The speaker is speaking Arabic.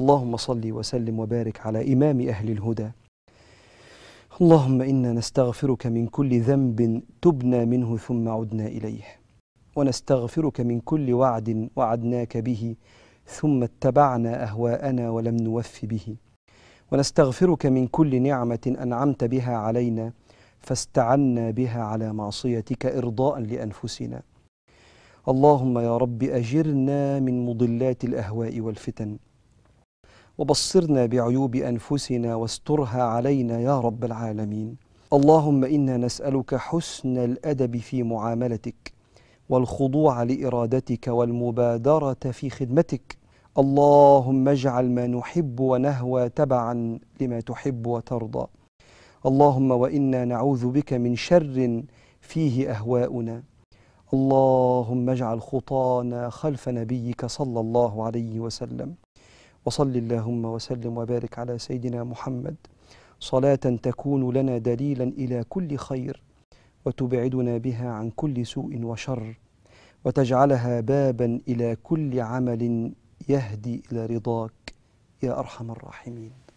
اللهم صل وسلم وبارك على إمام أهل الهدى اللهم إنا نستغفرك من كل ذنب تبنا منه ثم عدنا إليه ونستغفرك من كل وعد وعدناك به ثم اتبعنا أهواءنا ولم نوف به ونستغفرك من كل نعمة أنعمت بها علينا فاستعنا بها على معصيتك إرضاء لأنفسنا اللهم يا رب أجرنا من مضلات الأهواء والفتن وبصرنا بعيوب أنفسنا واسترها علينا يا رب العالمين اللهم إنا نسألك حسن الأدب في معاملتك والخضوع لإرادتك والمبادرة في خدمتك اللهم اجعل ما نحب ونهوى تبعا لما تحب وترضى اللهم وإنا نعوذ بك من شر فيه أهواؤنا اللهم اجعل خطانا خلف نبيك صلى الله عليه وسلم وصل اللهم وسلم وبارك على سيدنا محمد صلاة تكون لنا دليلا إلى كل خير وتبعدنا بها عن كل سوء وشر وتجعلها بابا إلى كل عمل يهدي إلى رضاك يا أرحم الراحمين